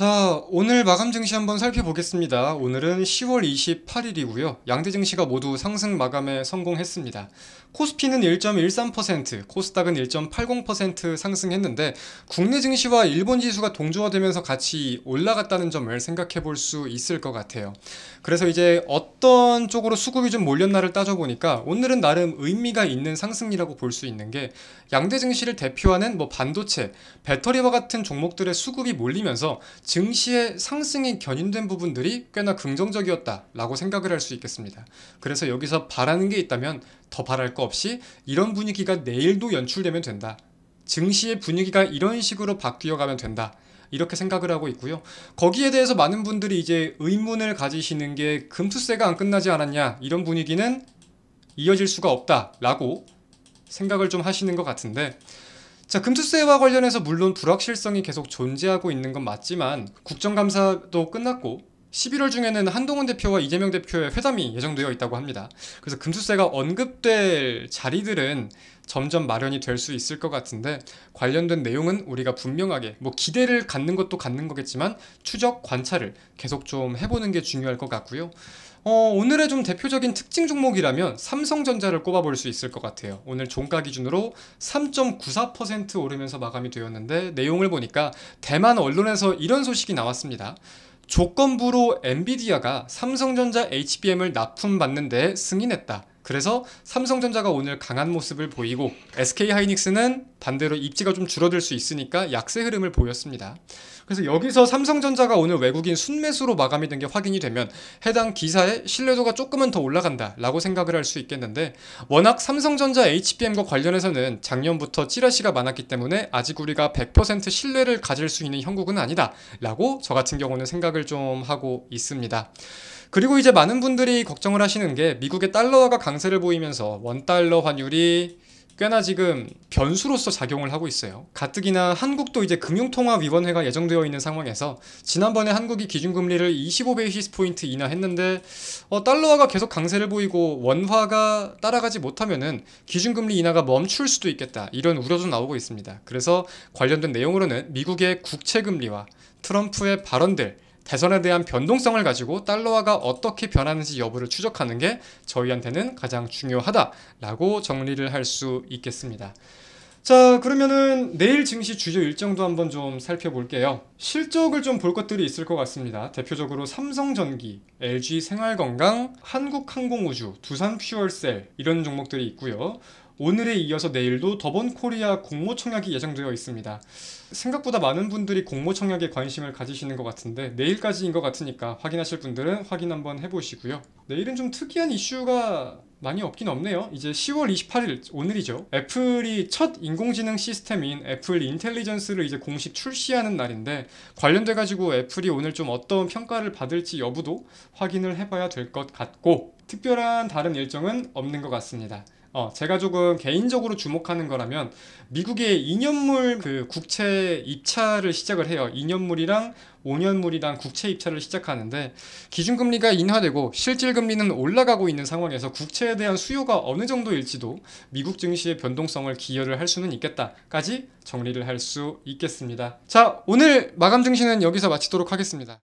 자, 오늘 마감 증시 한번 살펴보겠습니다. 오늘은 10월 28일이고요. 양대 증시가 모두 상승 마감에 성공했습니다. 코스피는 1.13%, 코스닥은 1.80% 상승했는데 국내 증시와 일본 지수가 동조화되면서 같이 올라갔다는 점을 생각해 볼 수 있을 것 같아요. 그래서 이제 어떤 쪽으로 수급이 좀 몰렸나를 따져보니까 오늘은 나름 의미가 있는 상승이라고 볼 수 있는 게 양대 증시를 대표하는 뭐 반도체, 배터리와 같은 종목들의 수급이 몰리면서 증시의 상승이 견인된 부분들이 꽤나 긍정적이었다라고 생각을 할 수 있겠습니다. 그래서 여기서 바라는 게 있다면 더 바랄 거 없이 이런 분위기가 내일도 연출되면 된다. 증시의 분위기가 이런 식으로 바뀌어 가면 된다. 이렇게 생각을 하고 있고요. 거기에 대해서 많은 분들이 이제 의문을 가지시는 게 금투세가 안 끝나지 않았냐 이런 분위기는 이어질 수가 없다라고 생각을 좀 하시는 것 같은데 자, 금투세와 관련해서 물론 불확실성이 계속 존재하고 있는 건 맞지만 국정감사도 끝났고 11월 중에는 한동훈 대표와 이재명 대표의 회담이 예정되어 있다고 합니다. 그래서 금수세가 언급될 자리들은 점점 마련이 될 수 있을 것 같은데 관련된 내용은 우리가 분명하게 뭐 기대를 갖는 것도 갖는 거겠지만 추적 관찰을 계속 좀 해보는 게 중요할 것 같고요. 어, 오늘의 좀 대표적인 특징 종목이라면 삼성전자를 꼽아볼 수 있을 것 같아요. 오늘 종가 기준으로 3.94% 오르면서 마감이 되었는데 내용을 보니까 대만 언론에서 이런 소식이 나왔습니다. 조건부로 엔비디아가 삼성전자 HBM을 납품받는 데 승인했다. 그래서 삼성전자가 오늘 강한 모습을 보이고 SK하이닉스는 반대로 입지가 좀 줄어들 수 있으니까 약세 흐름을 보였습니다. 그래서 여기서 삼성전자가 오늘 외국인 순매수로 마감이 된 게 확인이 되면 해당 기사의 신뢰도가 조금은 더 올라간다라고 생각을 할 수 있겠는데 워낙 삼성전자 HBM과 관련해서는 작년부터 찌라시가 많았기 때문에 아직 우리가 100% 신뢰를 가질 수 있는 형국은 아니다라고 저 같은 경우는 생각을 좀 하고 있습니다. 그리고 이제 많은 분들이 걱정을 하시는 게 미국의 달러화가 강세를 보이면서 원달러 환율이 꽤나 지금 변수로서 작용을 하고 있어요. 가뜩이나 한국도 이제 금융통화위원회가 예정되어 있는 상황에서 지난번에 한국이 기준금리를 25베이시스포인트 인하했는데 어, 달러화가 계속 강세를 보이고 원화가 따라가지 못하면은 기준금리 인하가 멈출 수도 있겠다 이런 우려도 나오고 있습니다. 그래서 관련된 내용으로는 미국의 국채금리와 트럼프의 발언들 대선에 대한 변동성을 가지고 달러화가 어떻게 변하는지 여부를 추적하는 게 저희한테는 가장 중요하다라고 정리를 할 수 있겠습니다. 자 그러면은 내일 증시 주요 일정도 한번 좀 살펴볼게요 실적을 좀 볼 것들이 있을 것 같습니다 대표적으로 삼성전기, LG생활건강, 한국항공우주, 두산퓨얼셀 이런 종목들이 있고요 오늘에 이어서 내일도 더본 코리아 공모 청약이 예정되어 있습니다. 생각보다 많은 분들이 공모 청약에 관심을 가지시는 것 같은데 내일까지인 것 같으니까 확인하실 분들은 확인 한번 해보시고요. 내일은 좀 특이한 이슈가 많이 없긴 없네요. 이제 10월 28일 오늘이죠. 애플이 첫 인공지능 시스템인 애플 인텔리전스를 이제 공식 출시하는 날인데 관련돼 가지고 애플이 오늘 좀 어떤 평가를 받을지 여부도 확인을 해봐야 될 것 같고 특별한 다른 일정은 없는 것 같습니다. 어, 제가 조금 개인적으로 주목하는 거라면 미국의 2년물 그 국채 입찰을 시작을 해요. 2년물이랑 5년물이랑 국채 입찰을 시작하는데 기준금리가 인하되고 실질금리는 올라가고 있는 상황에서 국채에 대한 수요가 어느 정도일지도 미국 증시의 변동성을 기여를 할 수는 있겠다까지 정리를 할 수 있겠습니다. 자, 오늘 마감 증시는 여기서 마치도록 하겠습니다.